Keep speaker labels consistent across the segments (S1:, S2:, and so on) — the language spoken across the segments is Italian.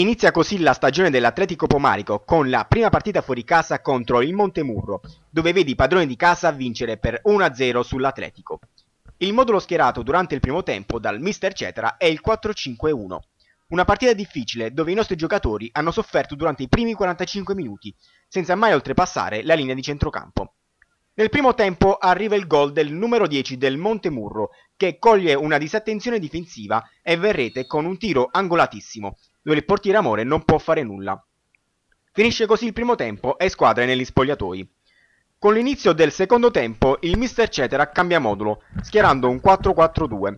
S1: Inizia così la stagione dell'Atletico Pomarico con la prima partita fuori casa contro il Montemurro, dove vedi i padroni di casa vincere per 1-0 sull'Atletico. Il modulo schierato durante il primo tempo dal mister Cetera è il 4-5-1. Una partita difficile dove i nostri giocatori hanno sofferto durante i primi 45 minuti, senza mai oltrepassare la linea di centrocampo. Nel primo tempo arriva il gol del numero 10 del Montemurro, che coglie una disattenzione difensiva e Verrete con un tiro angolatissimo, dove il portiere Amore non può fare nulla. Finisce così il primo tempo e squadre negli spogliatoi. Con l'inizio del secondo tempo il mister Cetera cambia modulo, schierando un 4-4-2.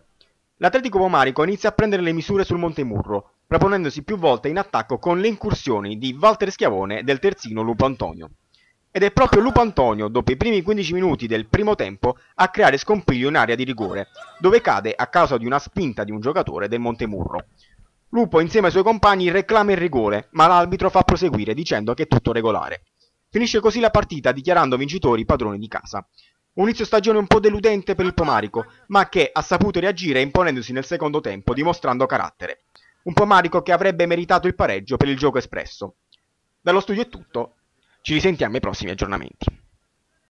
S1: L'Atletico Pomarico inizia a prendere le misure sul Montemurro, proponendosi più volte in attacco con le incursioni di Walter Schiavone del terzino Lupo Antonio. Ed è proprio Lupo Antonio, dopo i primi 15 minuti del primo tempo, a creare scompiglio in area di rigore, dove cade a causa di una spinta di un giocatore del Montemurro. Lupo insieme ai suoi compagni reclama il rigore, ma l'arbitro fa proseguire dicendo che è tutto regolare. Finisce così la partita dichiarando vincitori i padroni di casa. Un inizio stagione un po' deludente per il Pomarico, ma che ha saputo reagire imponendosi nel secondo tempo, dimostrando carattere. Un Pomarico che avrebbe meritato il pareggio per il gioco espresso. Dallo studio è tutto, ci risentiamo ai prossimi aggiornamenti.